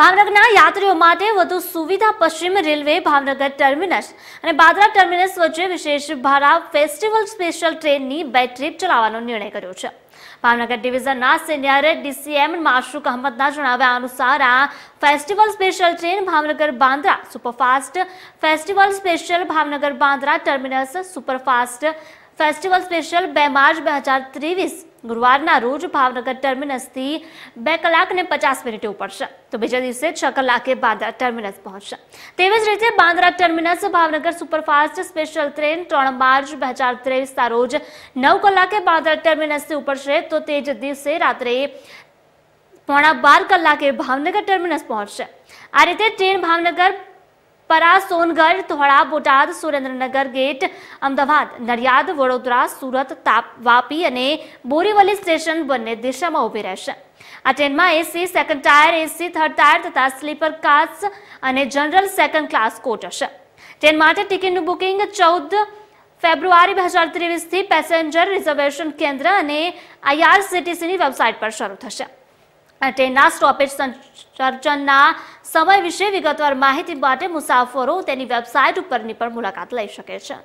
ભાવનગરના યાત્રીઓ માટે વધુ સુવિધા પશ્ચિમ રેલવે ભાવનગર ટર્મિનસ અને બાદરા ટર્મિનસ વચ્ચે વિશેષ ભારા ફેસ્ટિવલ સ્પેશિયલ ટ્રેનની બે ટ્રીપ ચલાવવાનો નિર્ણય કર્યો છે ભાવનગર ડિવિઝનના સિનિયર ડીસીએમ માશરૂક અહમદના જણાવ્યા અનુસાર આ festival special train Bhavnagar Bandra superfast festival special Bhavnagar Bandra terminus superfast festival special બે માર્ચ બે હજાર ત્રેવીસ ગુરુવારના રોજ ભાવનગર ટર્મિનસથી બે કલાક ને પચાસ મિનિટે ઉપડશે તો બીજા દિવસે છ કલાકે બાંદ્રા ટર્મિનસ પહોંચશે તેવી જ રીતે Bandra terminus Bhavnagar superfast special train ત્રણ માર્ચ બે હજાર ત્રેવીસના રોજ નવ કલાકે બાંદ્રા ટર્મિનસથી ઉપડશે છે તો તે જ દિવસે રાત્રે પોણા બાર કલાકે ભાવનગર ટર્મિનસ પહોંચશે આ રીતે ટ્રેન ભાવનગર પરા સોનગઢ ધોળા બોટાદ સુરેન્દ્રનગર ગેટ અમદાવાદ નડિયાદ વડોદરા સુરત તાપ વાપી અને બોરીવલી સ્ટેશન બંને દિશામાં ઊભી રહેશે આ ટ્રેનમાં AC second tier AC third tier તથા સ્લીપર કાસ્ટ અને જનરલ સેકન્ડ ક્લાસ કોચ હશે ટ્રેન માટે ટિકિટનું બુકિંગ ચૌદ ફેબ્રુઆરી બે હજાર ત્રેવીસથી પેસેન્જર રિઝર્વેશન કેન્દ્ર અને આઈઆરસીટીસીની વેબસાઇટ પર શરૂ થશે ટ્રેનના સ્ટોપેજ સર્જનના સમય વિશે વિગતવાર માહિતી માટે મુસાફરો તેની વેબસાઇટ ઉપરની પણ મુલાકાત લઈ શકે છે